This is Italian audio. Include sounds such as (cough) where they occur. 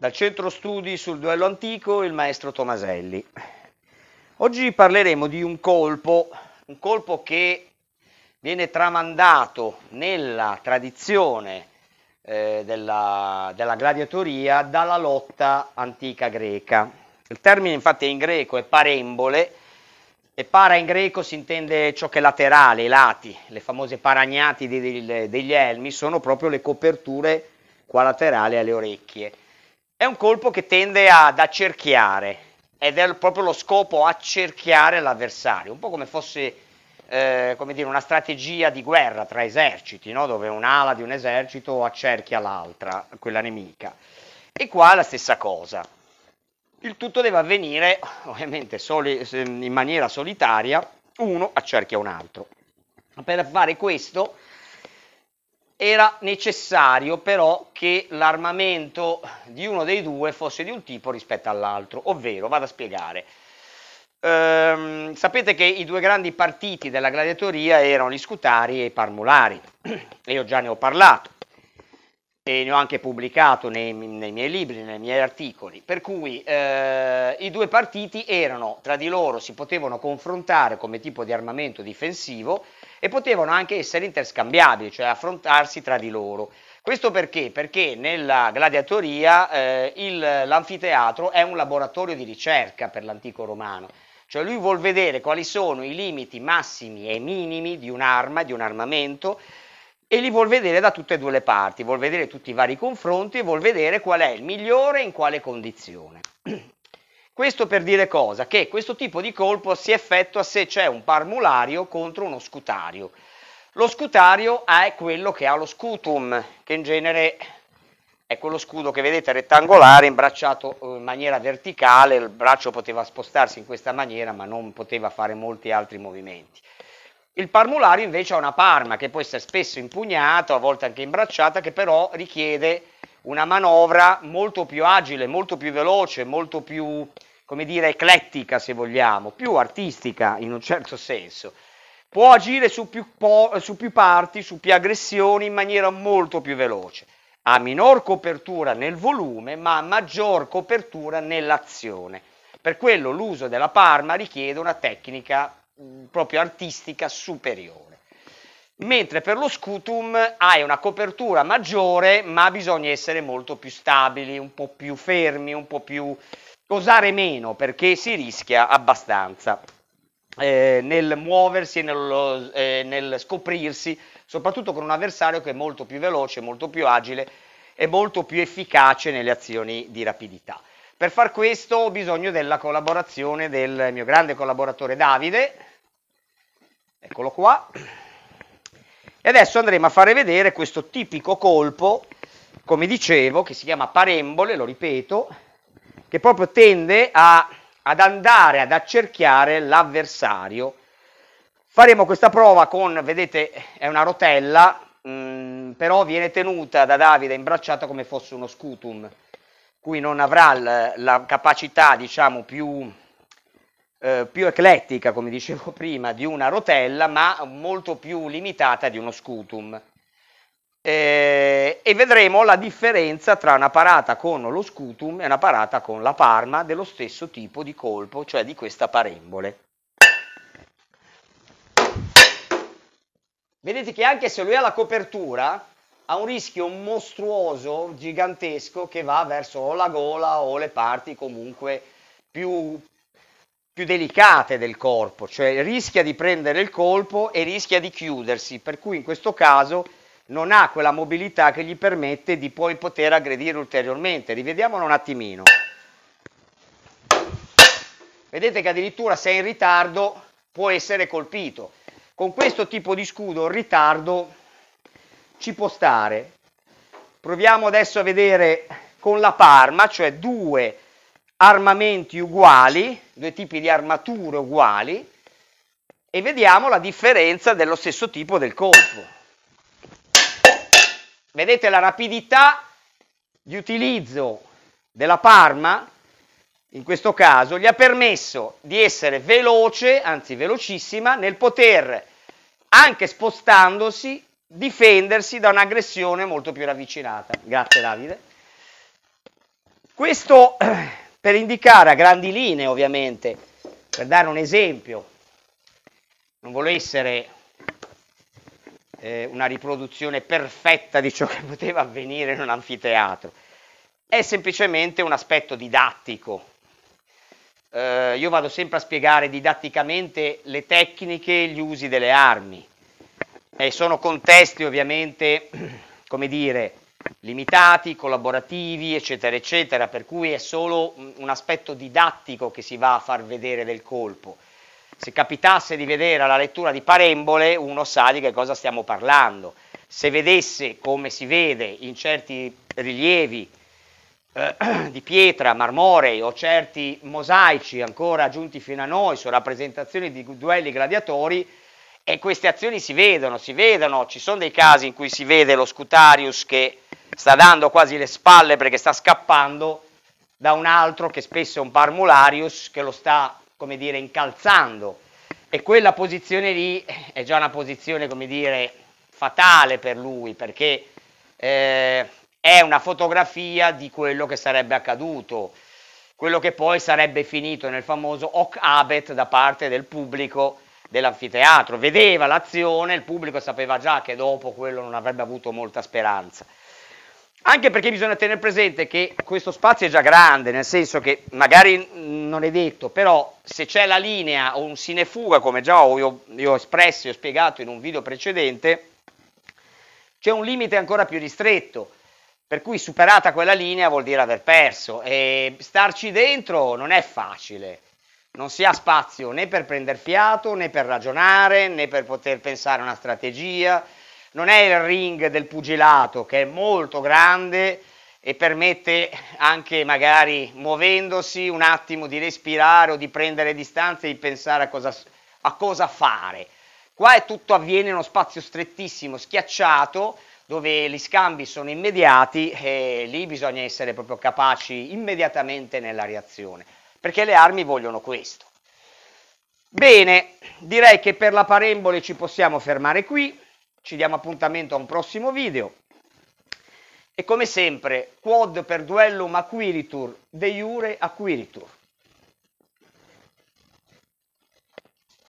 Dal centro studi sul duello antico il maestro Tomaselli. Oggi parleremo di un colpo, un colpo che viene tramandato nella tradizione eh, della, della gladiatoria dalla lotta antica greca. Il termine infatti in greco è parembole, e para in greco si intende ciò che è laterale, i lati, le famose paragnati degli elmi sono proprio le coperture qualaterali alle orecchie. È un colpo che tende ad accerchiare ed è proprio lo scopo accerchiare l'avversario, un po' come fosse eh, come dire, una strategia di guerra tra eserciti, no? dove un'ala di un esercito accerchia l'altra, quella nemica. E qua è la stessa cosa. Il tutto deve avvenire ovviamente soli, in maniera solitaria, uno accerchia un altro. Per fare questo era necessario però che l'armamento di uno dei due fosse di un tipo rispetto all'altro, ovvero, vado a spiegare, ehm, sapete che i due grandi partiti della gladiatoria erano gli scutari e i parmulari, (clears throat) e io già ne ho parlato e ne ho anche pubblicato nei, nei, miei libri, nei miei articoli, per cui eh, i due partiti erano tra di loro, si potevano confrontare come tipo di armamento difensivo e potevano anche essere interscambiabili, cioè affrontarsi tra di loro. Questo perché? Perché nella gladiatoria eh, il, l'anfiteatro è un laboratorio di ricerca per l'antico romano, cioè lui vuol vedere quali sono i limiti massimi e minimi di un'arma, di un armamento, e li vuol vedere da tutte e due le parti, vuol vedere tutti i vari confronti e vuol vedere qual è il migliore in quale condizione. (clears throat) Questo per dire cosa? Che questo tipo di colpo si effettua se c'è un parmulario contro uno scutario. Lo scutario è quello che ha lo scutum, che in genere è quello scudo che vedete rettangolare, imbracciato eh, in maniera verticale, il braccio poteva spostarsi in questa maniera ma non poteva fare molti altri movimenti. Il parmulario invece ha una parma che può essere spesso impugnata, a volte anche imbracciata, che però richiede una manovra molto più agile, molto più veloce, molto più, come dire, eclettica se vogliamo, più artistica in un certo senso. Può agire su più, po- su più parti, su più aggressioni in maniera molto più veloce. Ha minor copertura nel volume, ma maggior copertura nell'azione. Per quello l'uso della parma richiede una tecnica Mm, proprio artistica superiore. Mentre per lo scutum hai una copertura maggiore, ma bisogna essere molto più stabili, un po' più fermi, un po' più osare meno perché si rischia abbastanza eh, nel muoversi e nello, eh, nel scoprirsi, soprattutto con un avversario che è molto più veloce, molto più agile e molto più efficace nelle azioni di rapidità. Per far questo ho bisogno della collaborazione del mio grande collaboratore Davide, Eccolo qua. E adesso andremo a fare vedere questo tipico colpo, come dicevo, che si chiama parembole, lo ripeto, che proprio tende a, ad andare ad accerchiare l'avversario. Faremo questa prova con, vedete, è una rotella, mh, mm, però viene tenuta da Davide imbracciata come fosse uno scutum, cui non avrà la, la capacità, diciamo, più eh, più eclettica, come dicevo (laughs) prima, di una rotella, ma molto più limitata di uno scutum. Eh, e vedremo la differenza tra una parata con lo scutum e una parata con la parma dello stesso tipo di colpo, cioè di questa parembole. Vedete che anche se lui ha la copertura, ha un rischio mostruoso, gigantesco, che va verso o la gola o le parti comunque più più delicate del corpo, cioè rischia di prendere il colpo e rischia di chiudersi, per cui in questo caso non ha quella mobilità che gli permette di poi poter aggredire ulteriormente. Rivediamolo un attimino. Vedete che addirittura se è in ritardo può essere colpito. Con questo tipo di scudo il ritardo ci può stare. Proviamo adesso a vedere con la Parma, cioè due armamenti uguali, due tipi di armature uguali, e vediamo la differenza dello stesso tipo del colpo. Vedete la rapidità di utilizzo della Parma, in questo caso, gli ha permesso di essere veloce, anzi velocissima, nel poter, anche spostandosi, difendersi da un'aggressione molto più ravvicinata. Grazie Davide. Questo (clears throat) per indicare a grandi linee, ovviamente, per dare un esempio, non volevo essere eh, una riproduzione perfetta di ciò che poteva avvenire in un anfiteatro, è semplicemente un aspetto didattico. Eh, io vado sempre a spiegare didatticamente le tecniche e gli usi delle armi. Eh, sono contesti ovviamente, (clears throat) come dire, limitati, collaborativi, eccetera, eccetera, per cui è solo un aspetto didattico che si va a far vedere del colpo. Se capitasse di vedere la lettura di Parembole, uno sa di che cosa stiamo parlando. Se vedesse come si vede in certi rilievi eh, (clears throat) di pietra, marmorei o certi mosaici ancora giunti fino a noi su rappresentazioni di duelli gladiatori, e queste azioni si vedono, si vedono, ci sono dei casi in cui si vede lo Scutarius che sta dando quasi le spalle perché sta scappando da un altro che spesso è un Parmularius che lo sta, come dire, incalzando. E quella posizione lì è già una posizione, come dire, fatale per lui, perché eh, è una fotografia di quello che sarebbe accaduto, quello che poi sarebbe finito nel famoso hoc abet da parte del pubblico dell'anfiteatro. Vedeva l'azione, il pubblico sapeva già che dopo quello non avrebbe avuto molta speranza. Anche perché bisogna tenere presente che questo spazio è già grande, nel senso che magari non è detto, però se c'è la linea o un sinefuga, come già ho, io, io ho espresso e spiegato in un video precedente, c'è un limite ancora più ristretto. Per cui superata quella linea vuol dire aver perso e starci dentro non è facile. Non si ha spazio né per prendere fiato, né per ragionare, né per poter pensare a una strategia, non è il ring del pugilato che è molto grande e permette anche magari muovendosi un attimo di respirare o di prendere distanze e di pensare a cosa, a cosa fare. Qua è tutto avviene in uno spazio strettissimo, schiacciato, dove gli scambi sono immediati e lì bisogna essere proprio capaci immediatamente nella reazione, perché le armi vogliono questo. Bene, direi che per la parembole ci possiamo fermare qui. Ci diamo appuntamento a un prossimo video. E come sempre, quod per duellum aquiritur, de jure aquiritur.